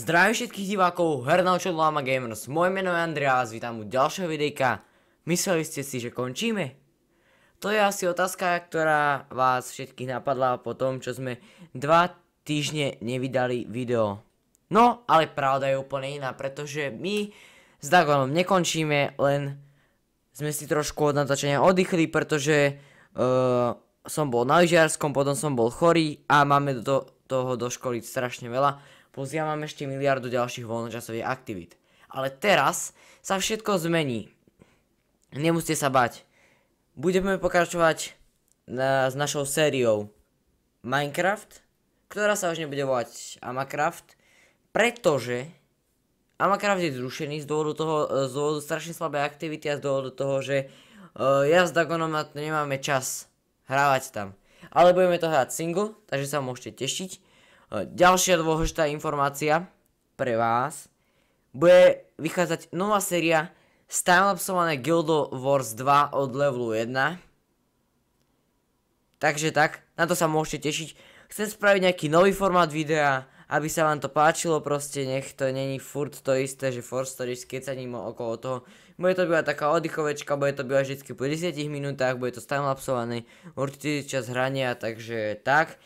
Zdravím všetkých divákov, čo dláma Gamers, moje meno je Andrea a vítam u ďalšieho videjka. Mysleli ste si, že končíme? To je asi otázka, ktorá vás všetkých napadla po tom, čo sme 2 týždne nevydali video. No, ale pravda je úplne iná, pretože my s Dagonom nekončíme, len sme si trošku od natáčania oddychli, pretože eh, som bol na lyžiarskom, potom som bol chorý a máme do toho do školy strašne veľa plus ja mám ešte miliardu ďalších voľnočasových aktivít. Ale teraz sa všetko zmení. Nemusíte sa bať. Budeme pokračovať na, e, s našou sériou Minecraft, ktorá sa už nebude volať Amacraft, pretože Amacraft je zrušený z dôvodu toho, e, z dôvodu strašne slabé aktivity a z dôvodu toho, že uh, e, ja s Dagonom nemáme čas hrávať tam. Ale budeme to hrať single, takže sa môžete tešiť. E, ďalšia dôležitá informácia pre vás. Bude vychádzať nová séria Stylepsované Guild Wars 2 od levelu 1. Takže tak, na to sa môžete tešiť. Chcem spraviť nejaký nový formát videa, aby sa vám to páčilo, proste nech to není furt to isté, že for stories kecaním okolo toho. Bude to byla taká oddychovečka, bude to byla vždy po 10 minútach, bude to timelapsované, určite čas hrania, takže tak.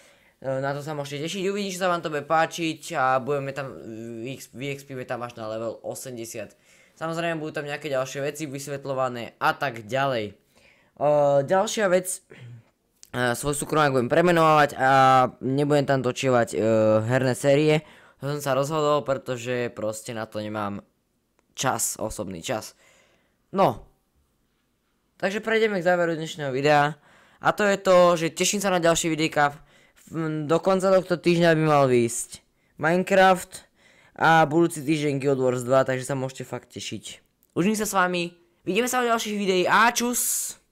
E, na to sa môžete tešiť, uvidím, či sa vám to bude páčiť a budeme tam, e, VXP tam až na level 80. Samozrejme budú tam nejaké ďalšie veci vysvetľované a tak ďalej. E, ďalšia vec, svoj súkromák budem premenovať a nebudem tam točívať herné série. To som sa rozhodol, pretože proste na to nemám čas, osobný čas. No, takže prejdeme k záveru dnešného videa. A to je to, že teším sa na ďalší videjka do konca tohto týždňa by mal výjsť Minecraft a budúci týždeň Guild Wars 2, takže sa môžete fakt tešiť. Užím sa s vami, vidíme sa v ďalších videí a čus!